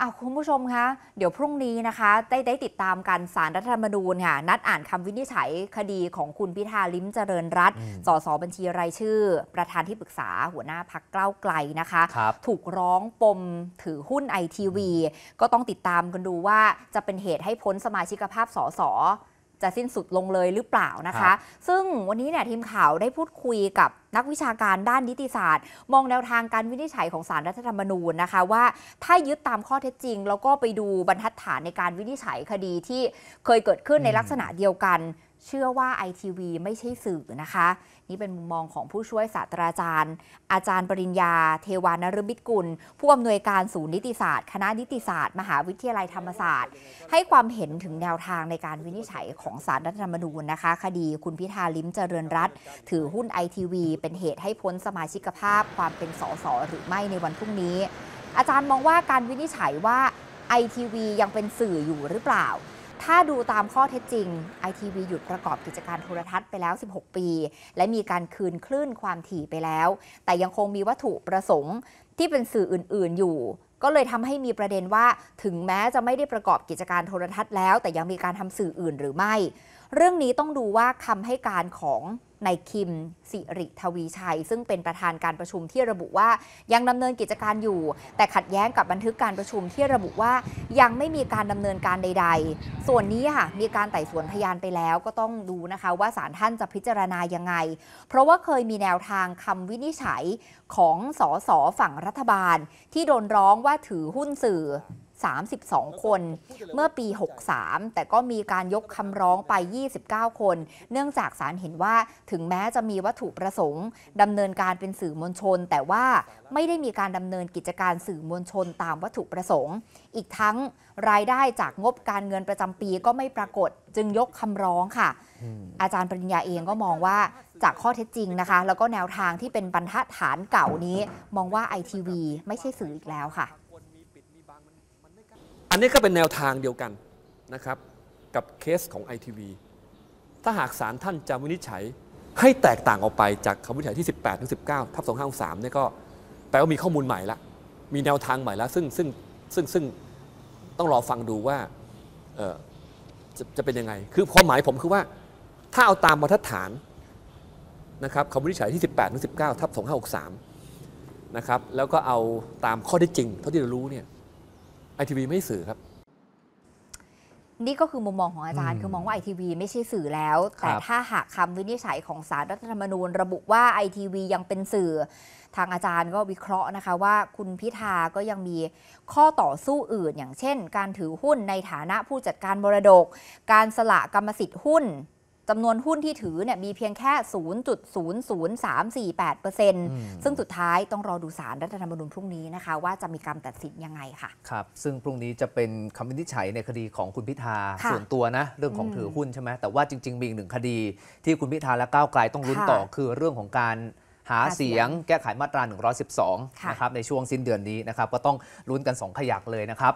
อาคุณผู้ชมคะ เดี๋ยวพรุ่งนี้นะคะ ได้ ได้ติดตามกันสารรัฐธรรมนูญค่ะนัดอ่านคำวินิจฉัยคดีของคุณพิธาลิ้มเจริญรัตสสบัญชีรายชื่อ ประธานที่ปรึกษาหัวหน้าพักเก้าไกลนะคะคถูกร้องปมถือหุ้นไอทีวีก็ต้องติดตามกันดูว่าจะเป็นเหตุให้พ้นสมาชิกภาพสสจะสิ้นสุดลงเลยหรือเปล่านะคะ ซึ่งวันนี้เนี่ยทีมข่าวได้พูดคุยกับนักวิชาการด้านนิติศาสตร์ มองแนวทางการวินิจฉัยของสารรัฐธรรมนูญนะคะ ว่าถ้ายึดตามข้อเท็จจริงแล้วก็ไปดูบรรทัดฐานในการวินิจฉัยคดีที่เคยเกิดขึ้นในลักษณะเดียวกันเชื่อว่าไอทีวีไม่ใช่สื่อนะคะ นี่เป็นมุมมองของผู้ช่วยศาสตราจารย์ อาจารย์ปริญญา เทวานรมิตกุล ผู้อำนวยการศูนย์นิติศาสตร์ คณะนิติศาสตร์ มหาวิทยาลัยธรรมศาสตร์ ให้ความเห็นถึงแนวทางในการวินิจฉัยของสารรัฐธรรมนูญนะคะคดีคุณพิธาลิ้มเจริญรัตถือหุ้นไอทีวีเป็นเหตุให้พ้นสมาชิกภาพ ความเป็นสสหรือไม่ในวันพรุ่งนี้อาจารย์มองว่าการวินิจฉัยว่าไอทีวียังเป็นสื่ออยู่หรือเปล่าถ้าดูตามข้อเท็จจริง ITV หยุดประกอบกิจการโทรทัศน์ไปแล้ว 16 ปี และมีการคืนคลื่นความถี่ไปแล้ว แต่ยังคงมีวัตถุประสงค์ ที่เป็นสื่ออื่นๆอยู่ ก็เลยทำให้มีประเด็นว่า ถึงแม้จะไม่ได้ประกอบกิจการโทรทัศน์ แล้วแต่ยังมีการทำสื่ออื่นหรือไม่ เรื่องนี้ต้องดูว่าคำให้การของนายคิม สิริทวีชัย ซึ่งเป็นประธานการประชุมที่ระบุว่ายังดำเนินกิจการอยู่ แต่ขัดแย้งกับบันทึกการประชุมที่ระบุว่ายังไม่มีการดำเนินการใดๆ ส่วนนี้ค่ะมีการไต่สวนพยานไปแล้วก็ต้องดูนะคะว่าศาลท่านจะพิจารณายังไง เพราะว่าเคยมีแนวทางคำวินิจฉัยของสสฝั่งรัฐบาล ที่โดนร้องว่าถือหุ้นสื่อ32 คน เมื่อปี 63 แต่ก็มีการยกคำร้องไป 29 คน เนื่องจากศาลเห็นว่าถึงแม้จะมีวัตถุประสงค์ดำเนินการเป็นสื่อมวลชน แต่ว่าไม่ได้มีการดำเนินกิจการสื่อมวลชนตามวัตถุประสงค์ อีกทั้งรายได้จากงบการเงินประจำปีก็ไม่ปรากฏจึงยกคำร้องค่ะ อาจารย์ปริญญาเองก็มองว่าจากข้อเท็จจริงนะคะ แล้วก็แนวทางที่เป็นบรรทัดฐานเก่านี้มองว่าไอทีวีไม่ใช่สื่ออีกแล้วค่ะอันนี้ก็เป็นแนวทางเดียวกันนะครับ กับเคสของ ITV ถ้าหากศาลท่านจะวินิจฉัย ให้แตกต่างออกไปจากคำวินิจฉัยที่ 18ถึง19ทับ2563เนี่ยก็แปลว่ามีข้อมูลใหม่ละ มีแนวทางใหม่ละ ซึ่งซึ่งซึ่งซึ่งต้องรอฟังดูว่าจะจะเป็นยังไง คือความหมายผมคือว่า ถ้าเอาตามมาตรฐานนะครับคำวินิจฉัยที่ 18ถึง19ทับ2563นะครับแล้วก็เอาตามข้อได้จริงเท่าที่เรารู้เนี่ยไอทีวีไม่สื่อครับ นี่ก็คือมุมมองของอาจารย์ คือมองว่าไอทีวีไม่ใช่สื่อแล้ว แต่ถ้าหากคำวินิจฉัยของสารรัฐธรรมนูญระบุว่าไอทีวียังเป็นสื่อ ทางอาจารย์ก็วิเคราะห์นะคะว่าคุณพิธาก็ยังมีข้อต่อสู้อื่นอย่างเช่นการถือหุ้นในฐานะผู้จัดการมรดก การสละกรรมสิทธิ์หุ้นจำนวนหุ้นที่ถือเนี่ยมีเพียงแค่ 0.00348%ซึ่งสุดท้ายต้องรอดูสารรัฐธรรมนูญพรุ่งนี้นะคะว่าจะมีการตัดสินยังไงค่ะ ครับ ซึ่งพรุ่งนี้จะเป็นคำวินิจฉัยในคดีของคุณพิธา ส่วนตัวนะ เรื่องของถือหุ้นใช่ไหม แต่ว่าจริง ๆ มีอีกหนึ่งคดีที่คุณพิธาและก้าวไกลต้องลุ้นต่อคือเรื่องของการหาเสียงแก้ไขมาตรา 112 นะครับในช่วงสิ้นเดือนนี้นะครับ ก็ต้องลุ้นกัน 2 ขยักเลยนะครับ